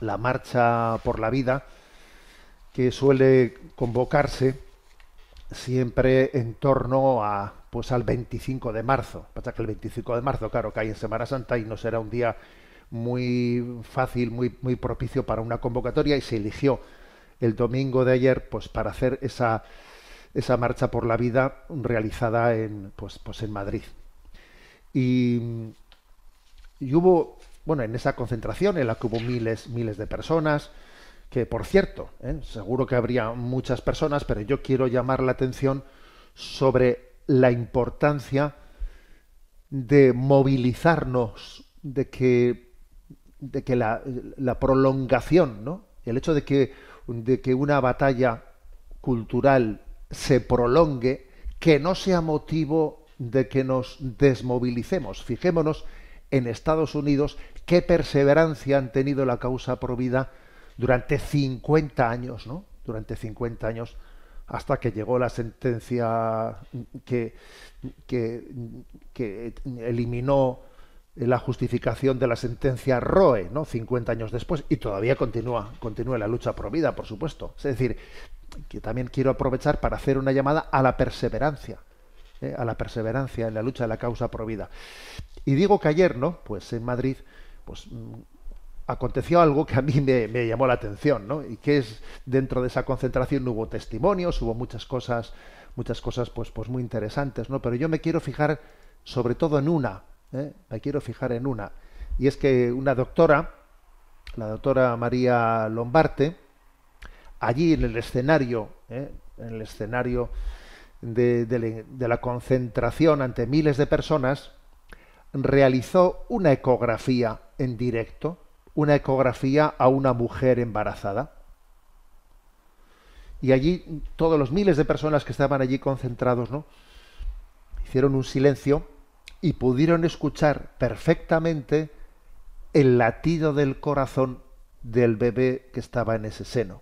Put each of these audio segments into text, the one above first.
la marcha por la vida que suele convocarse siempre en torno a pues al 25 de marzo. Pasa que el 25 de marzo, claro, cae en Semana Santa y no será un día muy fácil, muy, muy propicio para una convocatoria y se eligió el domingo de ayer pues para hacer esa, esa marcha por la vida realizada en pues, pues en Madrid. Y, y hubo bueno, en esa concentración en la que hubo miles, miles de personas, que por cierto, ¿eh? seguro que habría muchas personas, pero yo quiero llamar la atención sobre la importancia de movilizarnos, de que, de que la, prolongación, ¿no? el hecho de que, de que una batalla cultural se prolongue, que no sea motivo de que nos desmovilicemos. Fijémonos en Estados Unidos qué perseverancia han tenido la causa provida durante 50 años, ¿no? Durante 50 años, hasta que llegó la sentencia que, que, eliminó la justificación de la sentencia Roe, ¿no? 50 años después, y todavía continúa, continúa la lucha provida, por supuesto. Es decir, que también quiero aprovechar para hacer una llamada a la perseverancia, ¿eh? a la perseverancia en la lucha de la causa provida. Y digo que ayer, ¿no? Pues en Madrid pues mm, aconteció algo que a mí me, llamó la atención, ¿no? Y que es dentro de esa concentración hubo testimonios, hubo muchas cosas, muchas cosas pues, pues muy interesantes, ¿no? Pero yo me quiero fijar sobre todo en una, ¿eh? me quiero fijar en una. Y es que una doctora, la doctora María Lombarte, allí en el escenario, ¿eh? en el escenario de la concentración ante miles de personas, realizó una ecografía en directo, una ecografía a una mujer embarazada. Y allí todos los miles de personas que estaban allí concentrados, ¿no? Hicieron un silencio y pudieron escuchar perfectamente el latido del corazón del bebé que estaba en ese seno.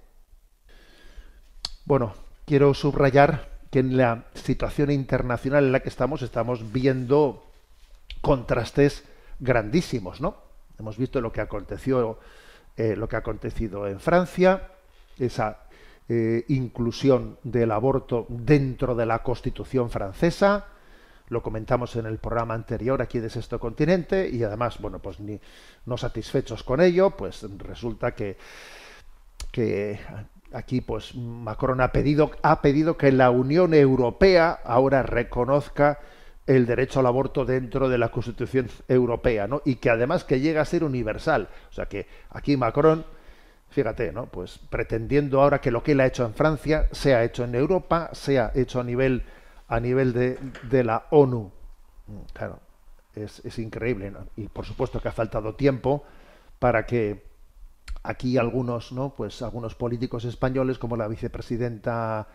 Bueno, quiero subrayar que en la situación internacional en la que estamos estamos viendo contrastes grandísimos, ¿no? Hemos visto lo que aconteció, eh, lo que ha acontecido en Francia, esa eh, inclusión del aborto dentro de la Constitución francesa. Lo comentamos en el programa anterior aquí de Sexto Continente y además, bueno, pues ni, no satisfechos con ello, pues resulta que, que aquí pues Macron ha pedido, ha pedido que la Unión Europea ahora reconozca el derecho al aborto dentro de la Constitución europea, ¿no? Y que además que llega a ser universal. O sea que aquí Macron, fíjate, ¿no? Pues pretendiendo ahora que lo que él ha hecho en Francia sea hecho en Europa, sea hecho a nivel a nivel de, de la ONU. Mm, claro, es, increíble. Y por supuesto que ha faltado tiempo para que aquí algunos, ¿no? Pues algunos políticos españoles, como la vicepresidenta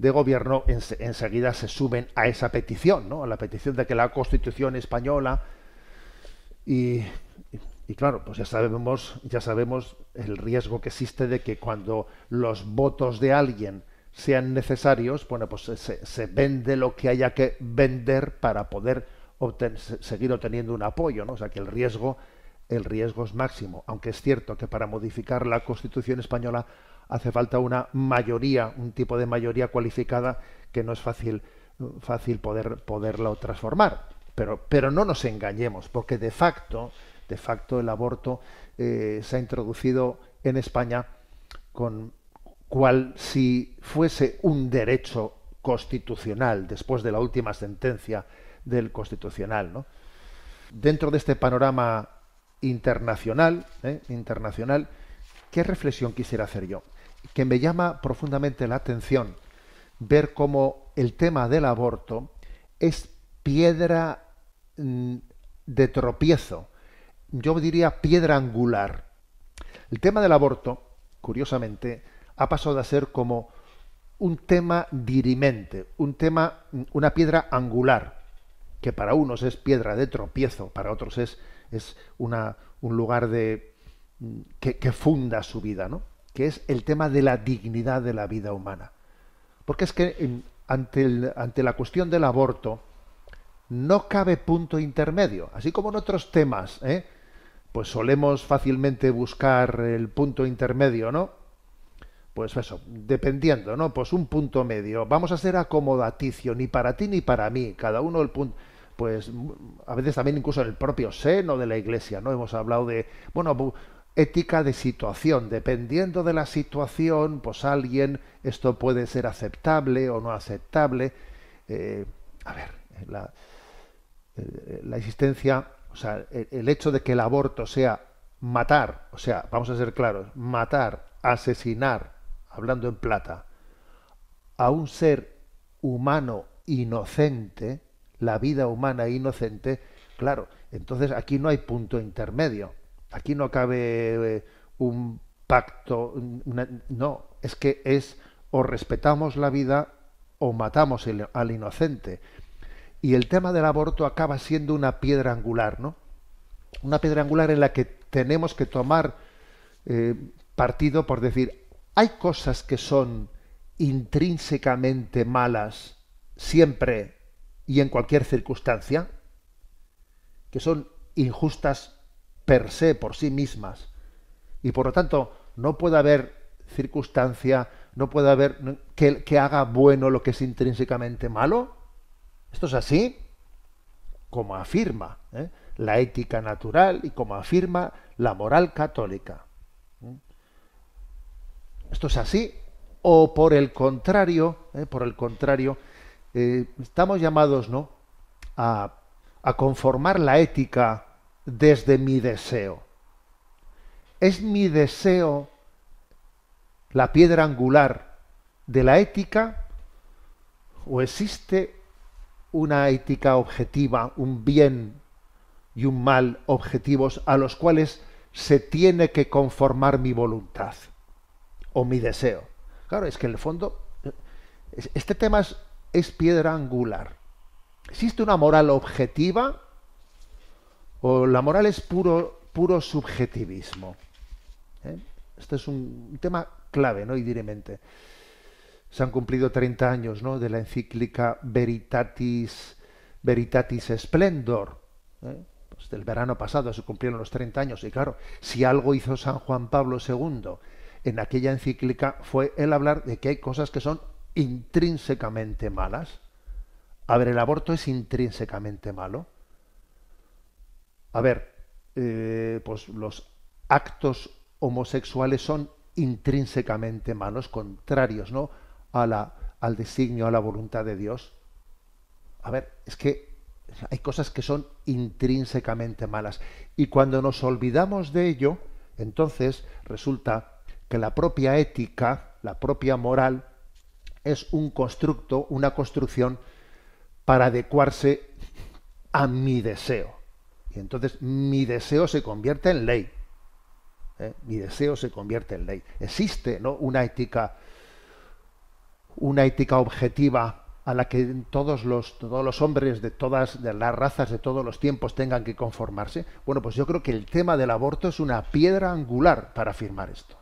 de gobierno enseguida se suben a esa petición, ¿no? A la petición de que la Constitución española y, claro, pues ya sabemos, ya sabemos el riesgo que existe de que cuando los votos de alguien sean necesarios, bueno, pues se, se vende lo que haya que vender para poder seguir obteniendo un apoyo, ¿no? O sea que el riesgo, el riesgo es máximo, aunque es cierto que para modificar la Constitución española hace falta una mayoría, un tipo de mayoría cualificada que no es fácil, fácil poder, poderlo transformar. Pero, pero no nos engañemos, porque de facto, de facto el aborto eh, se ha introducido en España con cual si fuese un derecho constitucional después de la última sentencia del constitucional. Dentro de este panorama internacional, ¿eh? internacional, ¿qué reflexión quisiera hacer yo? que me llama profundamente la atención ver cómo el tema del aborto es piedra mm, de tropiezo, yo diría piedra angular. El tema del aborto, curiosamente, ha pasado a ser como un tema dirimente, un tema, mm, una piedra angular, que para unos es piedra de tropiezo, para otros es, es una, un lugar de, mm, que, que funda su vida, ¿no? que es el tema de la dignidad de la vida humana. Porque es que ante, ante la cuestión del aborto no cabe punto intermedio, así como en otros temas, ¿eh? pues solemos fácilmente buscar el punto intermedio, ¿no? Pues eso, dependiendo, ¿no? Pues un punto medio. Vamos a ser acomodaticio, ni para ti ni para mí, cada uno el punto pues a veces también incluso en el propio seno de la iglesia, ¿no? Hemos hablado de, bueno, ética de situación. Dependiendo de la situación, pues alguien, esto puede ser aceptable o no aceptable. Eh, a ver, la, eh, la, existencia, o sea, el, hecho de que el aborto sea matar, o sea, vamos a ser claros, matar, asesinar, hablando en plata, a un ser humano inocente, la vida humana inocente, claro, entonces aquí no hay punto intermedio Aquí no cabe eh, un pacto, no, es que es o respetamos la vida o matamos al inocente. Y el tema del aborto acaba siendo una piedra angular, ¿no? Una piedra angular en la que tenemos que tomar eh, partido por decir, hay cosas que son intrínsecamente malas siempre y en cualquier circunstancia, que son injustas per se, por sí mismas. Y por lo tanto, no puede haber circunstancia, no puede haber que, que haga bueno lo que es intrínsecamente malo. Esto es así, como afirma ¿eh? la ética natural y como afirma la moral católica. ¿Mm? Esto es así, o por el contrario, ¿eh? por el contrario, eh, estamos llamados ¿no? a, a conformar la ética desde mi deseo. Es mi deseo la piedra angular de la ética o existe una ética objetiva, un bien y un mal objetivos a los cuales se tiene que conformar mi voluntad o mi deseo. Claro, es que en el fondo este tema es, piedra angular. ¿Existe una moral objetiva o la moral es puro, puro subjetivismo. ¿eh? Este es un tema clave, ¿no? Y dirémente. Se han cumplido 30 años ¿no? de la encíclica Veritatis, Veritatis Splendor. ¿eh? Pues del verano pasado se cumplieron los 30 años. Y claro, si algo hizo San Juan Pablo II en aquella encíclica fue el hablar de que hay cosas que son intrínsecamente malas. A ver, el aborto es intrínsecamente malo a ver, eh, pues los actos homosexuales son intrínsecamente malos, contrarios, ¿no? A la, al designio, a la voluntad de Dios. A ver, es que hay cosas que son intrínsecamente malas. Y cuando nos olvidamos de ello, entonces resulta que la propia ética, la propia moral, es un constructo, una construcción para adecuarse a mi deseo. Y entonces mi deseo se convierte en ley. ¿Eh? Mi deseo se convierte en ley. Existe ¿no? una ética, una ética objetiva a la que todos los, todos los hombres de todas las razas de todos los tiempos tengan que conformarse. Bueno, pues yo creo que el tema del aborto es una piedra angular para afirmar esto.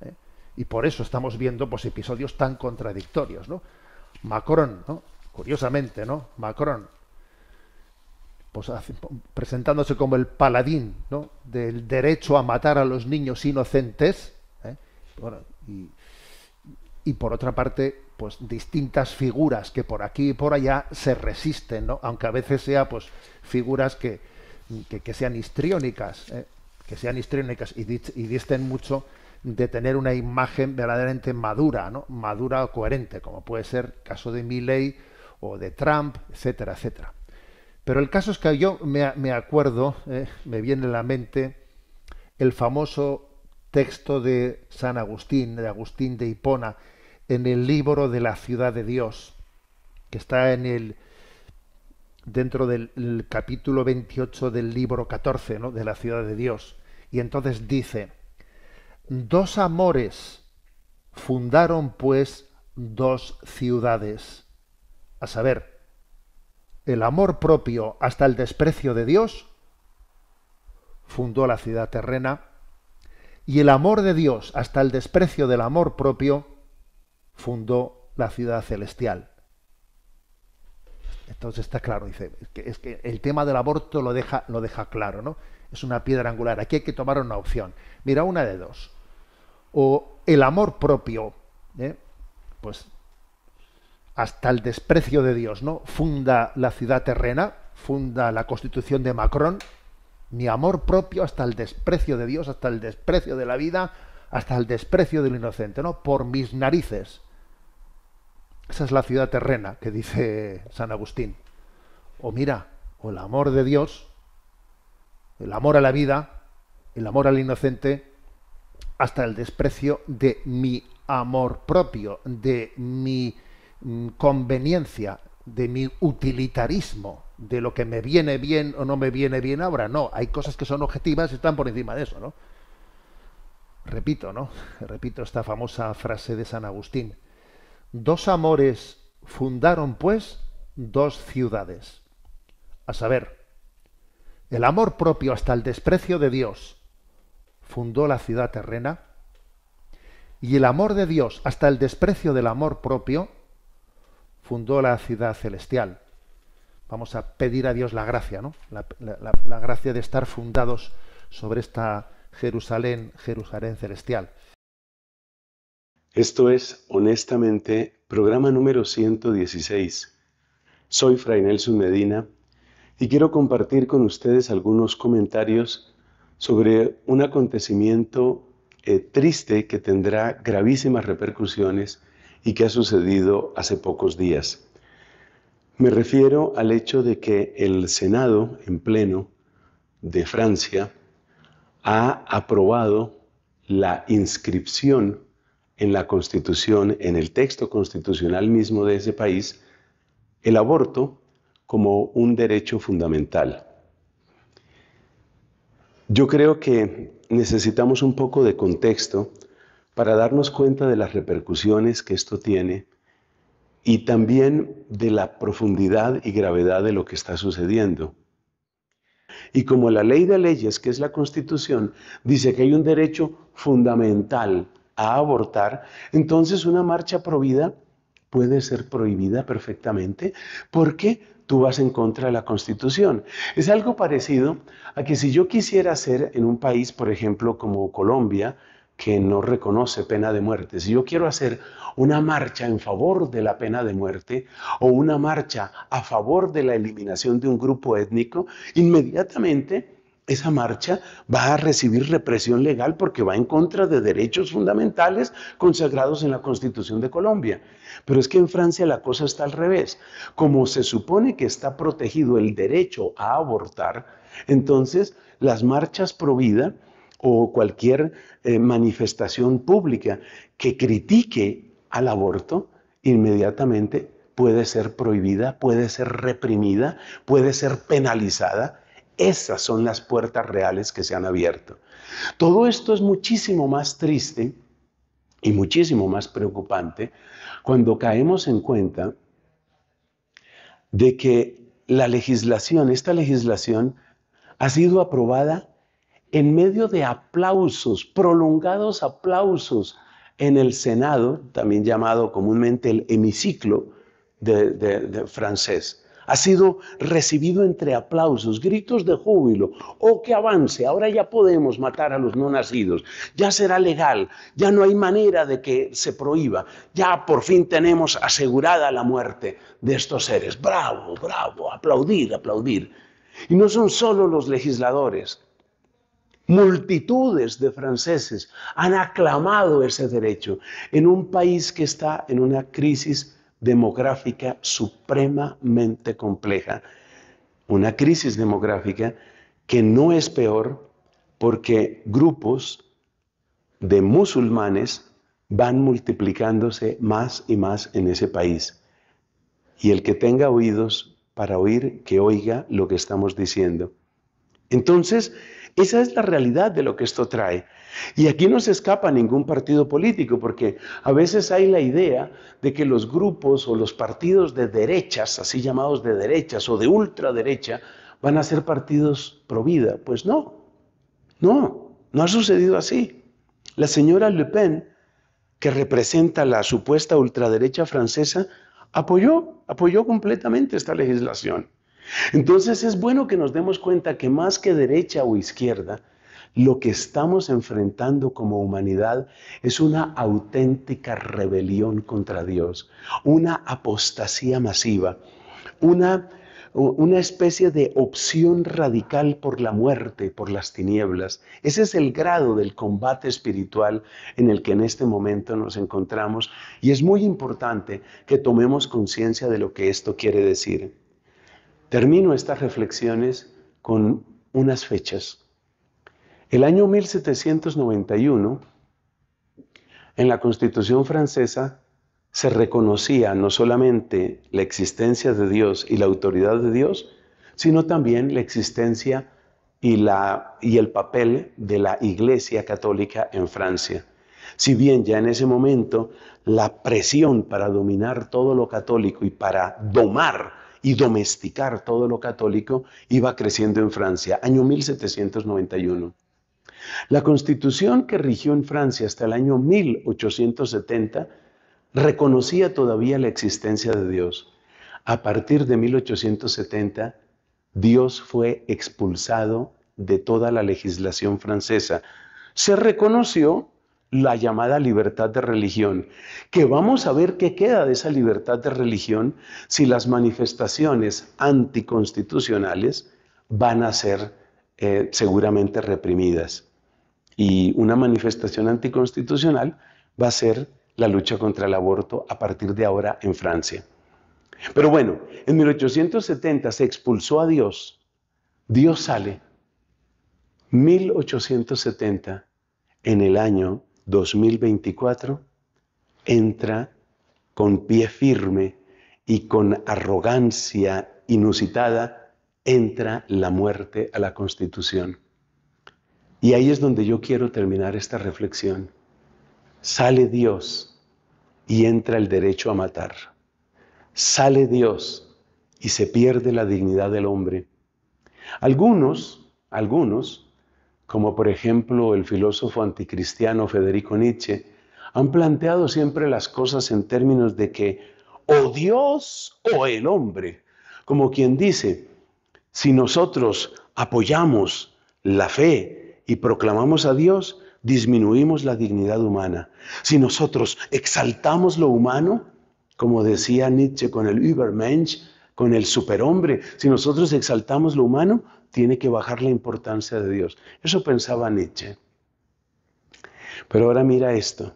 ¿eh? Y por eso estamos viendo pues, episodios tan contradictorios. ¿no? Macron, curiosamente, ¿no? Macron, pues, presentándose como el paladín del derecho a matar a los niños inocentes, ¿eh? y, por otra parte, pues distintas figuras que por aquí y por allá se resisten, aunque a veces sea pues figuras que, sean histriónicas, ¿eh? que sean histriónicas y, y disten mucho de tener una imagen verdaderamente madura, ¿no? madura o coherente, como puede ser caso de Milley o de Trump, etcétera, etcétera. Pero el caso es que yo me, acuerdo, eh, me viene a la mente el famoso texto de San Agustín, de Agustín de Hipona, en el libro de la ciudad de Dios, que está en el dentro del capítulo 28 del libro 14, de la ciudad de Dios. Y entonces dice, dos amores fundaron pues dos ciudades, a saber, el amor propio hasta el desprecio de Dios, fundó la ciudad terrena, y el amor de Dios hasta el desprecio del amor propio, fundó la ciudad celestial. Entonces está claro, dice, es que, el tema del aborto lo deja, lo deja claro, ¿no? Es una piedra angular. Aquí hay que tomar una opción. Mira, una de dos. O el amor propio, ¿eh? pues hasta el desprecio de Dios, ¿no? Funda la ciudad terrena, funda la constitución de Macron, mi amor propio hasta el desprecio de Dios, hasta el desprecio de la vida, hasta el desprecio del inocente, ¿no? Por mis narices. Esa es la ciudad terrena que dice San Agustín. O mira, o el amor de Dios, el amor a la vida, el amor al inocente, hasta el desprecio de mi amor propio, de mi Mm, conveniencia, de mi utilitarismo, de lo que me viene bien o no me viene bien ahora. No, hay cosas que son objetivas y están por encima de eso, ¿no? Repito, ¿no? Repito esta famosa frase de San Agustín. Dos amores fundaron, pues, dos ciudades. A saber, el amor propio hasta el desprecio de Dios fundó la ciudad terrena y el amor de Dios hasta el desprecio del amor propio fundó la ciudad celestial. Vamos a pedir a Dios la gracia, ¿no? La, gracia de estar fundados sobre esta Jerusalén, Jerusalén celestial. Esto es, honestamente, programa número 116. Soy Fray Nelson Medina y quiero compartir con ustedes algunos comentarios sobre un acontecimiento eh, triste que tendrá gravísimas repercusiones y que ha sucedido hace pocos días. Me refiero al hecho de que el Senado en pleno de Francia ha aprobado la inscripción en la Constitución, en el texto constitucional mismo de ese país, el aborto como un derecho fundamental. Yo creo que necesitamos un poco de contexto para darnos cuenta de las repercusiones que esto tiene y también de la profundidad y gravedad de lo que está sucediendo. Y como la ley de leyes, que es la constitución, dice que hay un derecho fundamental a abortar, entonces una marcha prohibida puede ser prohibida perfectamente porque tú vas en contra de la constitución. Es algo parecido a que si yo quisiera hacer en un país, por ejemplo, como Colombia, que no reconoce pena de muerte. Si yo quiero hacer una marcha en favor de la pena de muerte o una marcha a favor de la eliminación de un grupo étnico, inmediatamente esa marcha va a recibir represión legal porque va en contra de derechos fundamentales consagrados en la Constitución de Colombia. Pero es que en Francia la cosa está al revés. Como se supone que está protegido el derecho a abortar, entonces las marchas pro vida o cualquier eh, manifestación pública que critique al aborto, inmediatamente puede ser prohibida, puede ser reprimida, puede ser penalizada. Esas son las puertas reales que se han abierto. Todo esto es muchísimo más triste y muchísimo más preocupante cuando caemos en cuenta de que la legislación, esta legislación, ha sido aprobada en medio de aplausos, prolongados aplausos en el Senado, también llamado comúnmente el hemiciclo de, francés ha sido recibido entre aplausos, gritos de júbilo, oh que avance, ahora ya podemos matar a los no nacidos, ya será legal, ya no hay manera de que se prohíba, ya por fin tenemos asegurada la muerte de estos seres. Bravo, bravo, aplaudir, aplaudir. Y no son solo los legisladores, Multitudes de franceses han aclamado ese derecho en un país que está en una crisis demográfica supremamente compleja. Una crisis demográfica que no es peor porque grupos de musulmanes van multiplicándose más y más en ese país. Y el que tenga oídos para oír, que oiga lo que estamos diciendo. Entonces, esa es la realidad de lo que esto trae. Y aquí no se escapa ningún partido político, porque a veces hay la idea de que los grupos o los partidos de derechas, así llamados de derechas o de ultraderecha, van a ser partidos pro vida. Pues no, no, no ha sucedido así. La señora Le Pen, que representa la supuesta ultraderecha francesa, apoyó, apoyó completamente esta legislación. Entonces es bueno que nos demos cuenta que más que derecha o izquierda, lo que estamos enfrentando como humanidad es una auténtica rebelión contra Dios, una apostasía masiva, una, especie de opción radical por la muerte, por las tinieblas. Ese es el grado del combate espiritual en el que en este momento nos encontramos y es muy importante que tomemos conciencia de lo que esto quiere decir. Termino estas reflexiones con unas fechas. El año 1791, en la Constitución francesa, se reconocía no solamente la existencia de Dios y la autoridad de Dios, sino también la existencia y, la, y el papel de la Iglesia Católica en Francia. Si bien ya en ese momento la presión para dominar todo lo católico y para domar y domesticar todo lo católico, iba creciendo en Francia, año 1791. La constitución que rigió en Francia hasta el año 1870 reconocía todavía la existencia de Dios. A partir de 1870, Dios fue expulsado de toda la legislación francesa. Se reconoció la llamada libertad de religión, que vamos a ver qué queda de esa libertad de religión si las manifestaciones anticonstitucionales van a ser eh, seguramente reprimidas. Y una manifestación anticonstitucional va a ser la lucha contra el aborto a partir de ahora en Francia. Pero bueno, en 1870 se expulsó a Dios. Dios sale. 1870, en el año 2024 entra con pie firme y con arrogancia inusitada, entra la muerte a la Constitución. Y ahí es donde yo quiero terminar esta reflexión. Sale Dios y entra el derecho a matar. Sale Dios y se pierde la dignidad del hombre. Algunos, algunos, como por ejemplo el filósofo anticristiano Federico Nietzsche, han planteado siempre las cosas en términos de que o Dios o el hombre, como quien dice, si nosotros apoyamos la fe y proclamamos a Dios, disminuimos la dignidad humana. Si nosotros exaltamos lo humano, como decía Nietzsche con el Übermensch, con el superhombre, si nosotros exaltamos lo humano, tiene que bajar la importancia de Dios. Eso pensaba Nietzsche. Pero ahora mira esto,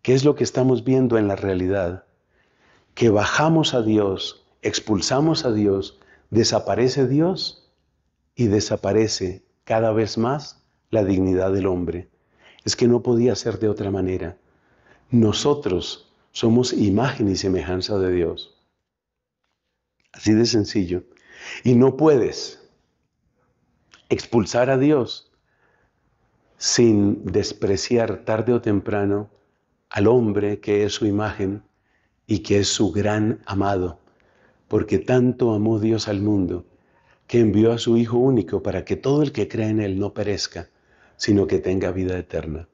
¿qué es lo que estamos viendo en la realidad? Que bajamos a Dios, expulsamos a Dios, desaparece Dios y desaparece cada vez más la dignidad del hombre. Es que no podía ser de otra manera. Nosotros somos imagen y semejanza de Dios. Así de sencillo. Y no puedes, expulsar a Dios sin despreciar tarde o temprano al hombre que es su imagen y que es su gran amado, porque tanto amó Dios al mundo que envió a su Hijo único para que todo el que cree en Él no perezca, sino que tenga vida eterna.